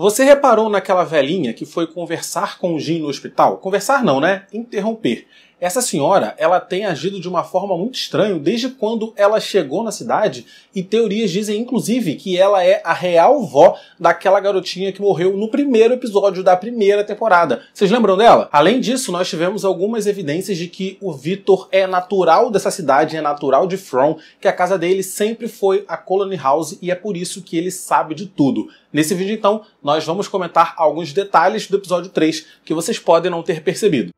Você reparou naquela velhinha que foi conversar com o Jim no hospital? Conversar não, né? Interromper. Essa senhora, ela tem agido de uma forma muito estranha desde quando ela chegou na cidade e teorias dizem inclusive que ela é a real vó daquela garotinha que morreu no primeiro episódio da primeira temporada. Vocês lembram dela? Além disso, nós tivemos algumas evidências de que o Victor é natural dessa cidade, é natural de From, que a casa dele sempre foi a Colony House e é por isso que ele sabe de tudo. Nesse vídeo então, nós vamos comentar alguns detalhes do episódio 3 que vocês podem não ter percebido.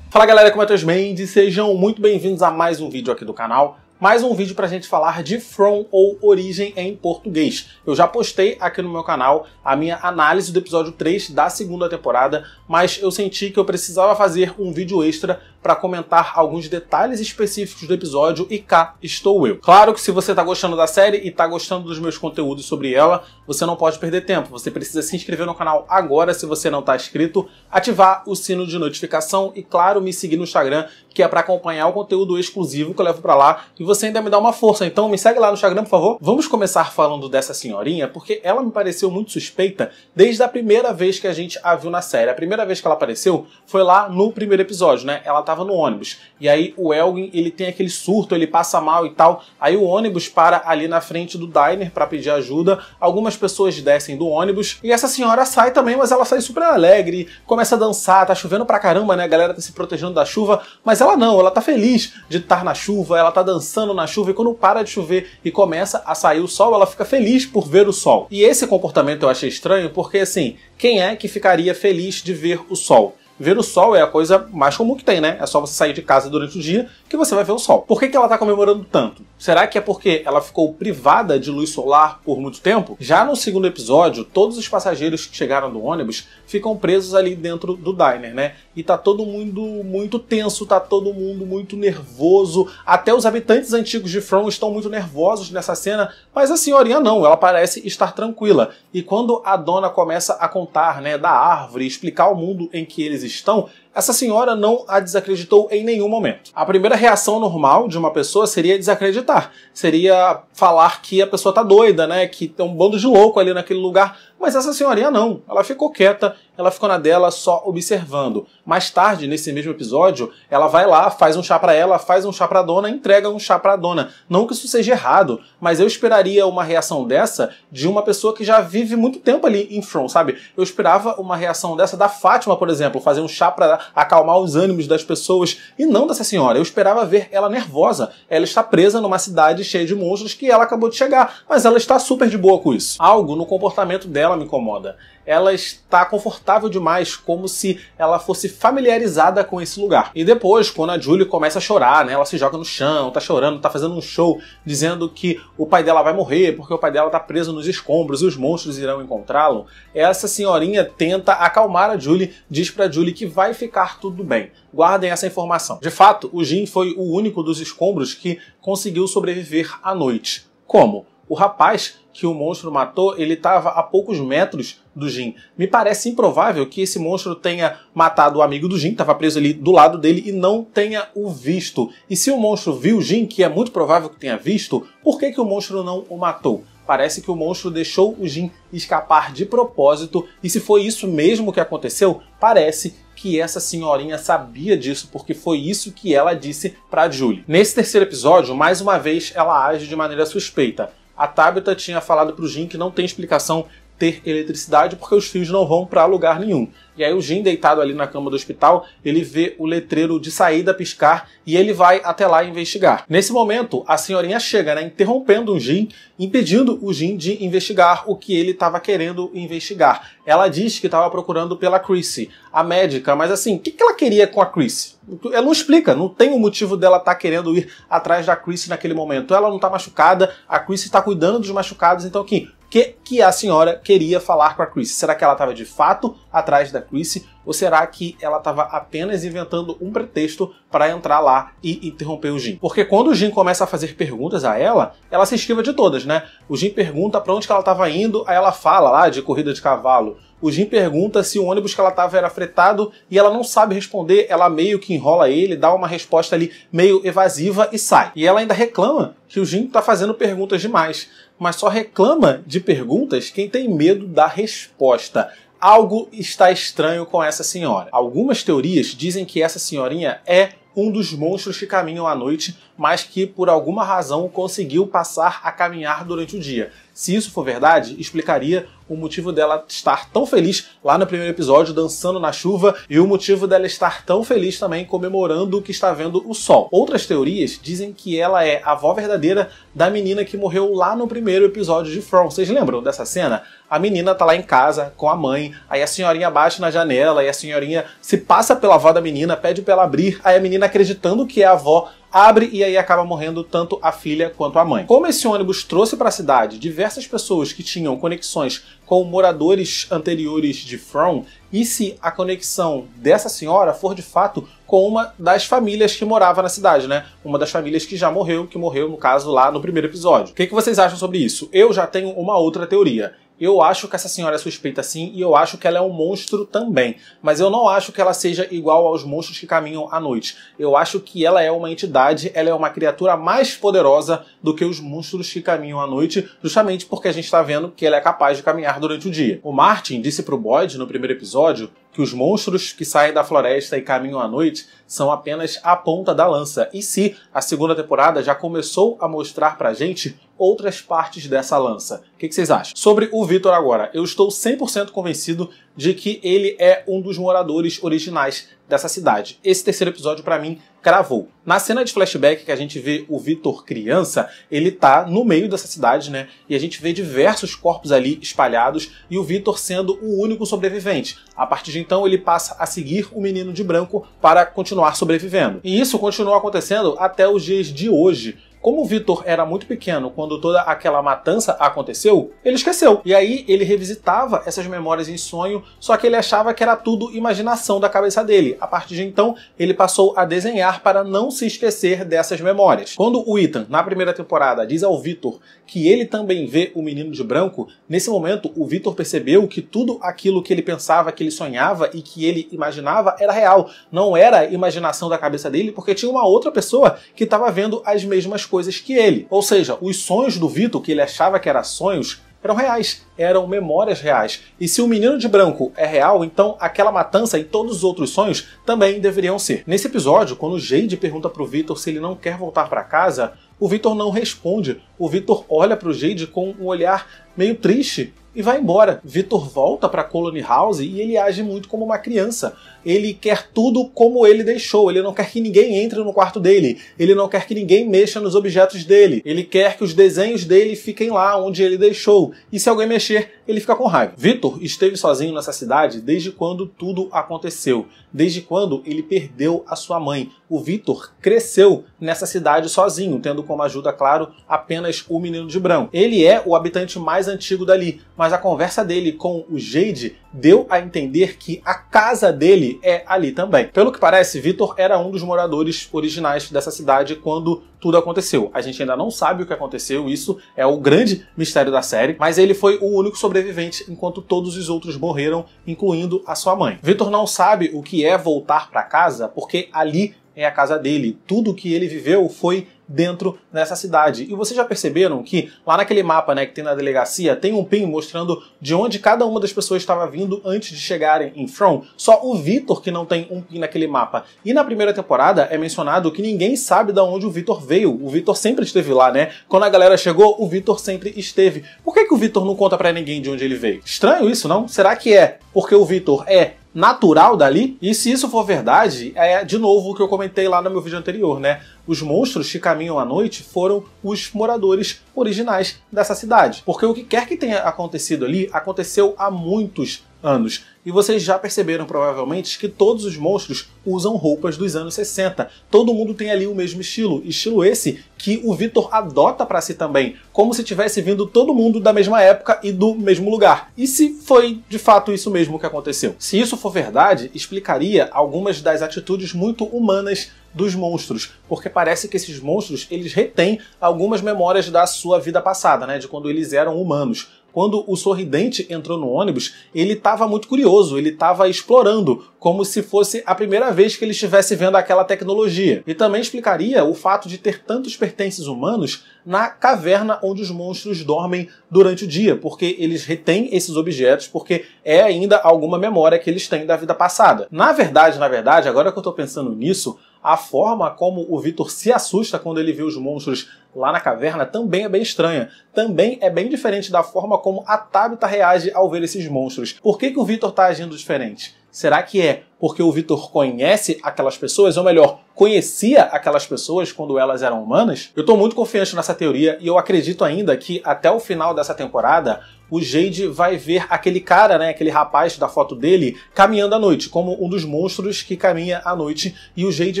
Fala galera, como é tá o Matheus Mendes, sejam muito bem-vindos a mais um vídeo aqui do canal. Mais um vídeo a gente falar de From ou Origem em português. Eu já postei aqui no meu canal a minha análise do episódio 3 da segunda temporada, mas eu senti que eu precisava fazer um vídeo extra para comentar alguns detalhes específicos do episódio e cá estou eu. Claro que se você está gostando da série e está gostando dos meus conteúdos sobre ela, você não pode perder tempo. Você precisa se inscrever no canal agora se você não está inscrito, ativar o sino de notificação e, claro, me seguir no Instagram, que é para acompanhar o conteúdo exclusivo que eu levo para lá e você ainda me dá uma força. Então me segue lá no Instagram, por favor. Vamos começar falando dessa senhorinha porque ela me pareceu muito suspeita desde a primeira vez que a gente a viu na série. A primeira vez que ela apareceu foi lá no primeiro episódio, né? Ela tá estava no ônibus. E aí o Elgin, ele tem aquele surto, ele passa mal e tal. Aí o ônibus para ali na frente do diner para pedir ajuda. Algumas pessoas descem do ônibus e essa senhora sai também, mas ela sai super alegre, começa a dançar, tá chovendo pra caramba, né? A galera tá se protegendo da chuva, mas ela não, ela tá feliz de estar na chuva, ela tá dançando na chuva e quando para de chover e começa a sair o sol, ela fica feliz por ver o sol. E esse comportamento eu achei estranho porque assim, quem é que ficaria feliz de ver o sol? Ver o sol é a coisa mais comum que tem, né? É só você sair de casa durante o dia que você vai ver o sol. Por que, que ela está comemorando tanto? Será que é porque ela ficou privada de luz solar por muito tempo? Já no segundo episódio, todos os passageiros que chegaram do ônibus ficam presos ali dentro do diner, né? E tá todo mundo muito tenso, tá todo mundo muito nervoso. Até os habitantes antigos de From estão muito nervosos nessa cena, mas a senhorinha não, ela parece estar tranquila. E quando a dona começa a contar, né, da árvore, explicar o mundo em que eles estão essa senhora não a desacreditou em nenhum momento. A primeira reação normal de uma pessoa seria desacreditar, seria falar que a pessoa tá doida, né? Que tem um bando de louco ali naquele lugar. Mas essa senhorinha não. Ela ficou quieta, ela ficou na dela só observando. Mais tarde, nesse mesmo episódio, ela vai lá, faz um chá para ela, faz um chá para dona, entrega um chá para dona. Não que isso seja errado, mas eu esperaria uma reação dessa de uma pessoa que já vive muito tempo ali em From, sabe? Eu esperava uma reação dessa da Fátima, por exemplo, fazer um chá para acalmar os ânimos das pessoas. E não dessa senhora, eu esperava ver ela nervosa. Ela está presa numa cidade cheia de monstros que ela acabou de chegar, mas ela está super de boa com isso. Algo no comportamento dela me incomoda ela está confortável demais, como se ela fosse familiarizada com esse lugar. E depois, quando a Julie começa a chorar, né, ela se joga no chão, tá chorando, tá fazendo um show, dizendo que o pai dela vai morrer porque o pai dela tá preso nos escombros e os monstros irão encontrá-lo. Essa senhorinha tenta acalmar a Julie, diz pra Julie que vai ficar tudo bem. Guardem essa informação. De fato, o Jim foi o único dos escombros que conseguiu sobreviver à noite. Como? O rapaz que o monstro matou, ele estava a poucos metros do Jin. Me parece improvável que esse monstro tenha matado o amigo do Jin, estava preso ali do lado dele e não tenha o visto. E se o monstro viu o Jin, que é muito provável que tenha visto, por que, que o monstro não o matou? Parece que o monstro deixou o Jin escapar de propósito, e se foi isso mesmo que aconteceu, parece que essa senhorinha sabia disso, porque foi isso que ela disse para Julie. Nesse terceiro episódio, mais uma vez ela age de maneira suspeita. A Tabitha tinha falado pro Jim que não tem explicação ter eletricidade porque os fios não vão para lugar nenhum. E aí o Jim, deitado ali na cama do hospital, ele vê o letreiro de saída piscar e ele vai até lá investigar. Nesse momento, a senhorinha chega, né, interrompendo o Jim, impedindo o Jim de investigar o que ele estava querendo investigar. Ela diz que estava procurando pela Chrissy, a médica, mas assim, o que, que ela queria com a Chrissy? Ela não explica, não tem o um motivo dela estar tá querendo ir atrás da Chrissy naquele momento. Ela não está machucada, a Chrissy está cuidando dos machucados, então aqui, que, que a senhora queria falar com a Chrissy. Será que ela estava de fato atrás da Chrissy ou será que ela estava apenas inventando um pretexto para entrar lá e interromper o Jim? Porque quando o Jim começa a fazer perguntas a ela, ela se esquiva de todas, né? O Jim pergunta para onde que ela estava indo, aí ela fala lá de corrida de cavalo. O Jim pergunta se o ônibus que ela estava era fretado e ela não sabe responder. Ela meio que enrola ele, dá uma resposta ali meio evasiva e sai. E ela ainda reclama que o Jim está fazendo perguntas demais. Mas só reclama de perguntas quem tem medo da resposta algo está estranho com essa senhora. Algumas teorias dizem que essa senhorinha é um dos monstros que caminham à noite, mas que por alguma razão conseguiu passar a caminhar durante o dia. Se isso for verdade, explicaria o motivo dela estar tão feliz lá no primeiro episódio, dançando na chuva, e o motivo dela estar tão feliz também comemorando que está vendo o sol. Outras teorias dizem que ela é a avó verdadeira da menina que morreu lá no primeiro episódio de From. Vocês lembram dessa cena? A menina tá lá em casa com a mãe, aí a senhorinha bate na janela e a senhorinha se passa pela avó da menina, pede para ela abrir, aí a menina acreditando que é a avó abre e aí acaba morrendo tanto a filha quanto a mãe. Como esse ônibus trouxe para a cidade diversas pessoas que tinham conexões com moradores anteriores de From, e se a conexão dessa senhora for de fato com uma das famílias que morava na cidade, né? Uma das famílias que já morreu, que morreu no caso lá no primeiro episódio. O que, que vocês acham sobre isso? Eu já tenho uma outra teoria. Eu acho que essa senhora é suspeita sim, e eu acho que ela é um monstro também. Mas eu não acho que ela seja igual aos monstros que caminham à noite. Eu acho que ela é uma entidade, ela é uma criatura mais poderosa do que os monstros que caminham à noite, justamente porque a gente está vendo que ela é capaz de caminhar durante o dia. O Martin disse para o Boyd no primeiro episódio que os monstros que saem da floresta e caminham à noite são apenas a ponta da lança. E se a segunda temporada já começou a mostrar pra gente outras partes dessa lança. O que, vocês acham? Sobre o Vitor agora, eu estou 100% convencido de que ele é um dos moradores originais dessa cidade. Esse terceiro episódio para mim cravou. Na cena de flashback que a gente vê o Vitor criança, ele tá no meio dessa cidade, né? E a gente vê diversos corpos ali espalhados e o Vitor sendo o único sobrevivente. A partir de então, ele passa a seguir o menino de branco para continuar sobrevivendo. E isso continua acontecendo até os dias de hoje, como o Victor era muito pequeno quando toda aquela matança aconteceu, ele esqueceu. E aí ele revisitava essas memórias em sonho, só que ele achava que era tudo imaginação da cabeça dele. A partir de então, ele passou a desenhar para não se esquecer dessas memórias. Quando o Ethan, na primeira temporada, diz ao Victor que ele também vê o menino de branco, nesse momento o Victor percebeu que tudo aquilo que ele pensava, que ele sonhava e que ele imaginava era real. Não era imaginação da cabeça dele, porque tinha uma outra pessoa que estava vendo as mesmas coisas coisas que ele. Ou seja, os sonhos do Vitor, que ele achava que eram sonhos, eram reais, eram memórias reais. E se o menino de branco é real, então aquela matança e todos os outros sonhos também deveriam ser. Nesse episódio, quando Jade pergunta pro Vitor se ele não quer voltar para casa, o Vitor não responde. O Vitor olha pro Jade com um olhar meio triste e vai embora. Victor volta para Colony House e ele age muito como uma criança. Ele quer tudo como ele deixou, ele não quer que ninguém entre no quarto dele, ele não quer que ninguém mexa nos objetos dele, ele quer que os desenhos dele fiquem lá onde ele deixou, e se alguém mexer, ele fica com raiva. Victor esteve sozinho nessa cidade desde quando tudo aconteceu, desde quando ele perdeu a sua mãe. O Victor cresceu nessa cidade sozinho, tendo como ajuda, claro, apenas o menino de branco. Ele é o habitante mais antigo dali, mas mas a conversa dele com o Jade deu a entender que a casa dele é ali também. Pelo que parece, Vitor era um dos moradores originais dessa cidade quando tudo aconteceu. A gente ainda não sabe o que aconteceu, isso é o grande mistério da série, mas ele foi o único sobrevivente enquanto todos os outros morreram, incluindo a sua mãe. Vitor não sabe o que é voltar para casa porque ali é a casa dele. Tudo que ele viveu foi dentro dessa cidade. E vocês já perceberam que lá naquele mapa né, que tem na delegacia, tem um pin mostrando de onde cada uma das pessoas estava vindo antes de chegarem em From. Só o Vitor que não tem um pin naquele mapa. E na primeira temporada é mencionado que ninguém sabe de onde o Vitor veio. O Vitor sempre esteve lá, né? Quando a galera chegou, o Vitor sempre esteve. Por que, que o Vitor não conta para ninguém de onde ele veio? Estranho isso, não? Será que é porque o Vitor é natural dali. E se isso for verdade, é de novo o que eu comentei lá no meu vídeo anterior, né? Os monstros que caminham à noite foram os moradores originais dessa cidade. Porque o que quer que tenha acontecido ali aconteceu há muitos anos. E vocês já perceberam provavelmente que todos os monstros usam roupas dos anos 60. Todo mundo tem ali o mesmo estilo, estilo esse que o Victor adota para si também, como se tivesse vindo todo mundo da mesma época e do mesmo lugar. E se foi de fato isso mesmo que aconteceu? Se isso for verdade, explicaria algumas das atitudes muito humanas dos monstros, porque parece que esses monstros eles retêm algumas memórias da sua vida passada, né, de quando eles eram humanos quando o sorridente entrou no ônibus, ele estava muito curioso, ele estava explorando, como se fosse a primeira vez que ele estivesse vendo aquela tecnologia. E também explicaria o fato de ter tantos pertences humanos na caverna onde os monstros dormem durante o dia, porque eles retêm esses objetos, porque é ainda alguma memória que eles têm da vida passada. Na verdade, na verdade, agora que eu estou pensando nisso, a forma como o Vitor se assusta quando ele vê os monstros lá na caverna também é bem estranha. Também é bem diferente da forma como a Tabitha reage ao ver esses monstros. Por que, que o Vitor está agindo diferente? Será que é porque o Vitor conhece aquelas pessoas? Ou melhor, conhecia aquelas pessoas quando elas eram humanas? Eu estou muito confiante nessa teoria e eu acredito ainda que até o final dessa temporada o Jade vai ver aquele cara, né, aquele rapaz da foto dele caminhando à noite, como um dos monstros que caminha à noite e o Jade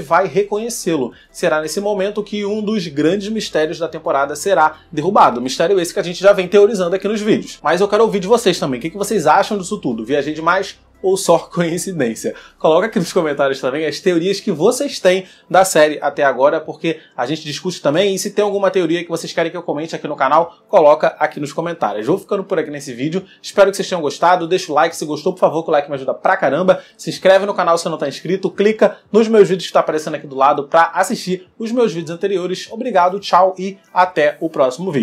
vai reconhecê-lo. Será nesse momento que um dos grandes mistérios da temporada será derrubado. Mistério esse que a gente já vem teorizando aqui nos vídeos. Mas eu quero ouvir de vocês também. O que vocês acham disso tudo? Viajei demais? ou só coincidência? Coloca aqui nos comentários também as teorias que vocês têm da série até agora, porque a gente discute também e se tem alguma teoria que vocês querem que eu comente aqui no canal, coloca aqui nos comentários. Vou ficando por aqui nesse vídeo, espero que vocês tenham gostado, deixa o like se gostou, por favor, que o like me ajuda pra caramba, se inscreve no canal se não tá inscrito, clica nos meus vídeos que tá aparecendo aqui do lado pra assistir os meus vídeos anteriores. Obrigado, tchau e até o próximo vídeo.